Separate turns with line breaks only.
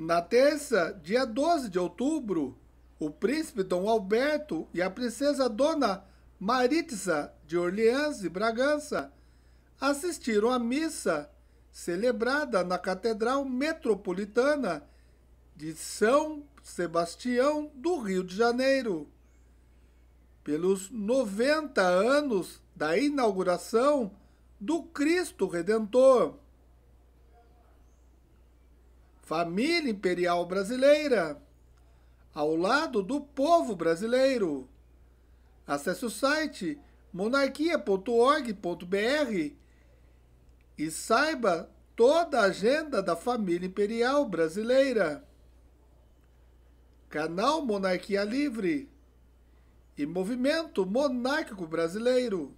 Na terça, dia 12 de outubro, o príncipe Dom Alberto e a princesa Dona Maritza de Orleans e Bragança assistiram à missa celebrada na Catedral Metropolitana de São Sebastião do Rio de Janeiro. Pelos 90 anos da inauguração do Cristo Redentor família imperial brasileira, ao lado do povo brasileiro. Acesse o site monarquia.org.br e saiba toda a agenda da família imperial brasileira. Canal Monarquia Livre e Movimento Monárquico Brasileiro.